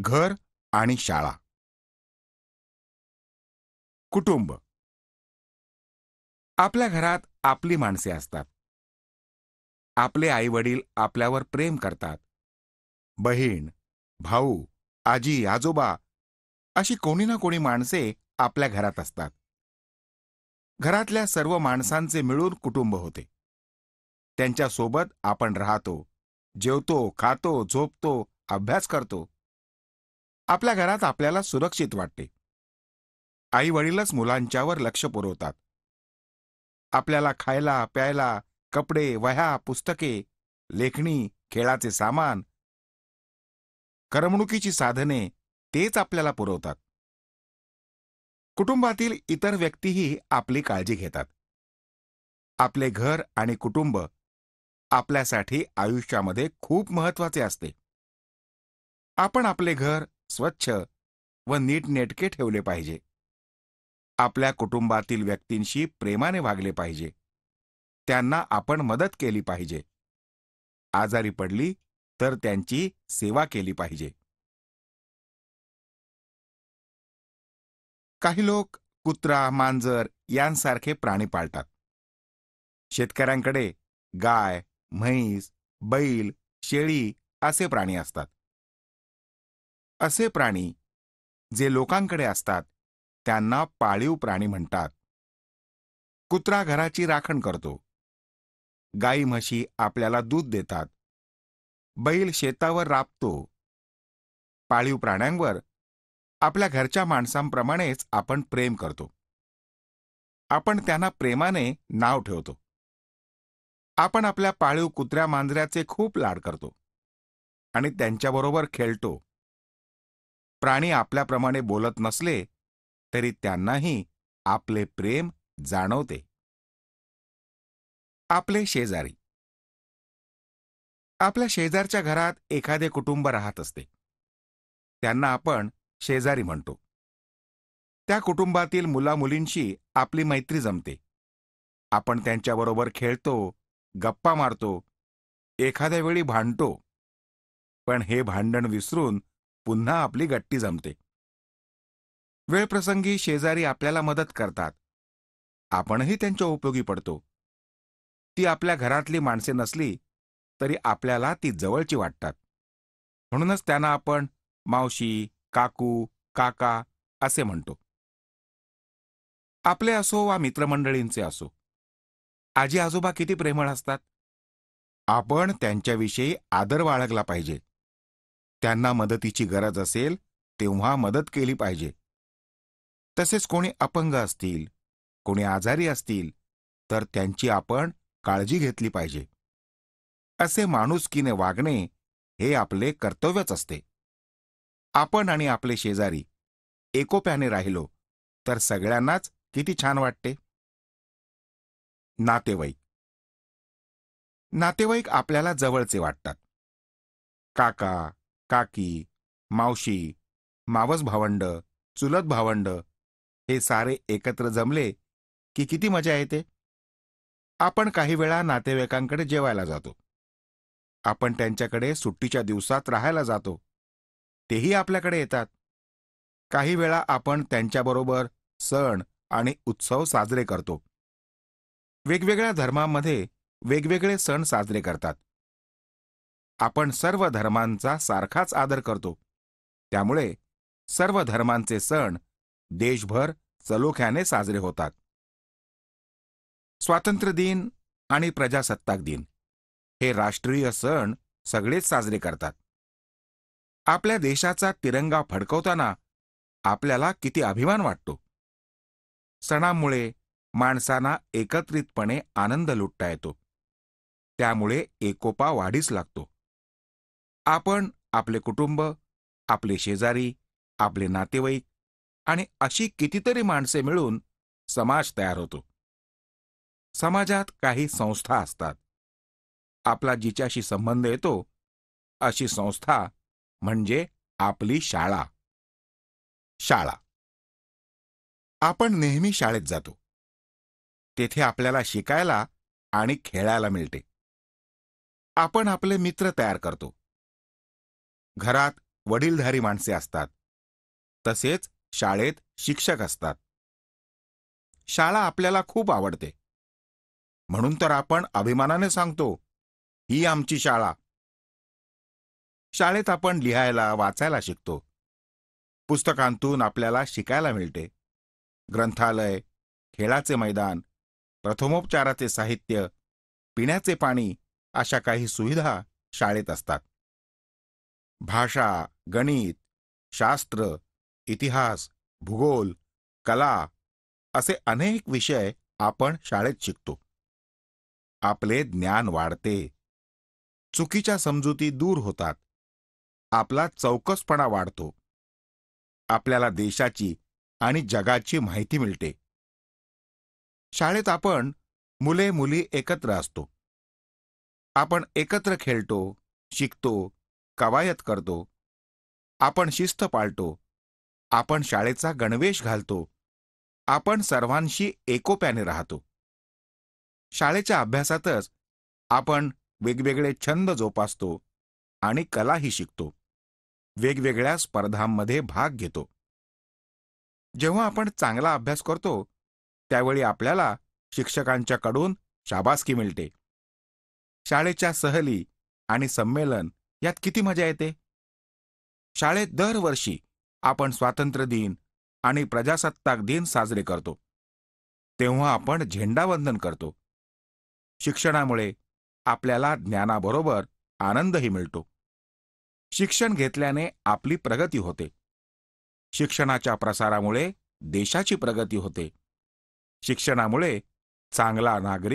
घर आणि शाळा कुटुंब आपल्या घरात आपली माणसे असतात आपले आई वडील आपल्यावर प्रेम करतात बहीण भाऊ आजी आजोबा अशी कोणी ना कोणी माणसे आपल्या घरात असतात घरातल्या सर्व माणसांचे मिळून कुटुंब होते त्यांच्यासोबत आपण राहतो जेवतो खातो झोपतो अभ्यास करतो आपल्या घरात आपल्याला सुरक्षित वाटते आई वडीलच मुलांच्यावर लक्ष पुरवतात आपल्याला खायला प्यायला कपडे वह्या पुस्तके लेखणी खेळाचे सामान करमणुकीची साधने तेच आपल्याला पुरवतात कुटुंबातील इतर व्यक्तीही आपली काळजी घेतात आपले घर आणि कुटुंब आपल्यासाठी आयुष्यामध्ये खूप महत्वाचे असते आपण आपले घर स्वच्छ व नीटनेटके ठेवले पाहिजे आपल्या कुटुंबातील व्यक्तींशी प्रेमाने वागले पाहिजे त्यांना आपण मदत केली पाहिजे आजारी पडली तर त्यांची सेवा केली पाहिजे काही लोक कुत्रा मांजर यांसारखे प्राणी पाळतात शेतकऱ्यांकडे गाय म्हैस बैल शेळी असे प्राणी असतात असे प्राणी जे लोकांकडे असतात त्यांना पाळीव प्राणी म्हणतात कुत्रा घराची राखण करतो गाई म्हशी आपल्याला दूध देतात बैल शेतावर राबतो पाळीव प्राण्यांवर आपल्या घरच्या माणसांप्रमाणेच आपण प्रेम करतो आपण त्यांना प्रेमाने नाव ठेवतो आपण आपल्या पाळीव कुत्र्या मांजऱ्याचे खूप लाड करतो आणि त्यांच्याबरोबर खेळतो प्राणी आपल्याप्रमाणे बोलत नसले तरी त्यांनाही आपले प्रेम जाणवते आपले शेजारी आपल्या शेजारच्या घरात एखादे कुटुंब राहत असते त्यांना आपण शेजारी म्हणतो त्या कुटुंबातील मुलामुलींशी आपली मैत्री जमते आपण त्यांच्याबरोबर खेळतो गप्पा मारतो एखाद्या वेळी भांडतो पण हे भांडण विसरून पुन्हा आपली गट्टी जमते वेळप्रसंगी शेजारी आपल्याला मदत करतात आपणही त्यांच्या उपयोगी पडतो ती आपल्या घरातली माणसे नसली तरी आपल्याला ती जवळची वाटतात म्हणूनच त्यांना आपण मावशी काकू काका असे म्हणतो आपले असो वा मित्रमंडळींचे असो आजी आजोबा किती प्रेमळ असतात आपण त्यांच्याविषयी आदर बाळगला पाहिजे त्यांना मदतीची गरज असेल तेव्हा मदत केली पाहिजे तसेच कोणी अपंग असतील कोणी आजारी असतील तर त्यांची आपण काळजी घेतली पाहिजे असे माणूसकीने वागणे हे आपले कर्तव्यच असते आपण आणि आपले शेजारी एकोप्याने राहिलो तर सगळ्यांनाच किती छान वाटते नातेवाईक नातेवाईक आपल्याला जवळचे वाटतात काका काकी मावशी मावस भावंड चुलत भावंड हे सारे एकत्र जमले की किती मजा येते आपण काही वेळा नातेवाईकांकडे जेवायला जातो आपण त्यांच्याकडे सुट्टीच्या दिवसात राहायला जातो तेही आपल्याकडे येतात काही वेळा आपण त्यांच्याबरोबर सण आणि उत्सव साजरे करतो वेगवेगळ्या धर्मामध्ये वेगवेगळे सण साजरे करतात आपण सर्व धर्मांचा सारखाच आदर करतो त्यामुळे सर्व धर्मांचे सण देशभर चलोख्याने साजरे होतात स्वातंत्र्य दिन आणि प्रजासत्ताक दिन हे राष्ट्रीय सण सगळेच साजरे करतात आपल्या देशाचा तिरंगा फडकवताना आपल्याला किती अभिमान वाटतो सणामुळे माणसांना एकत्रितपणे आनंद लुटता येतो त्यामुळे एकोपा वाढीस लागतो आपण आपले कुटुंब आपले शेजारी आपले नातेवाईक आणि अशी कितीतरी माणसे मिळून समाज तयार होतो समाजात काही संस्था असतात आपला जिच्याशी संबंध येतो अशी संस्था म्हणजे आपली शाळा शाळा आपण नेहमी शाळेत जातो तेथे आपल्याला शिकायला आणि खेळायला मिळते आपण आपले मित्र तयार करतो घरात वडीलधारी माणसे असतात तसेच शाळेत शिक्षक असतात शाळा आपल्याला खूप आवडते म्हणून तर आपण अभिमानाने सांगतो ही आमची शाळा शाळेत आपण लिहायला वाचायला शिकतो पुस्तकांतून आपल्याला शिकायला मिळते ग्रंथालय खेळाचे मैदान प्रथमोपचाराचे साहित्य पिण्याचे पाणी अशा काही सुविधा शाळेत असतात भाषा गणित शास्त्र इतिहास भूगोल कला असे अनेक विषय आपण शाळेत शिकतो आपले ज्ञान वाढते चुकीच्या समजुती दूर होतात आपला चौकसपणा वाढतो आपल्याला देशाची आणि जगाची माहिती मिळते शाळेत आपण मुले मुली एकत्र असतो आपण एकत्र खेळतो शिकतो कवायत करतो आपण शिस्त पाळतो आपण शाळेचा गणवेश घालतो आपण सर्वांशी एकोप्याने राहतो शाळेच्या अभ्यासातच आपण वेगवेगळे छंद जोपासतो आणि कलाही शिकतो वेगवेगळ्या स्पर्धांमध्ये भाग घेतो जेव्हा आपण चांगला अभ्यास करतो त्यावेळी आपल्याला शिक्षकांच्याकडून शाबासकी मिळते शाळेच्या सहली आणि संमेलन यात किती मजा येते शाळेत दरवर्षी आपण स्वातंत्र्य दिन आणि प्रजासत्ताक दिन साजरे करतो तेव्हा आपण झेंडावंदन करतो शिक्षणामुळे आपल्याला ज्ञानाबरोबर आनंदही मिळतो शिक्षण घेतल्याने आपली प्रगती होते शिक्षणाच्या प्रसारामुळे देशाची प्रगती होते शिक्षणामुळे चांगला नागरिक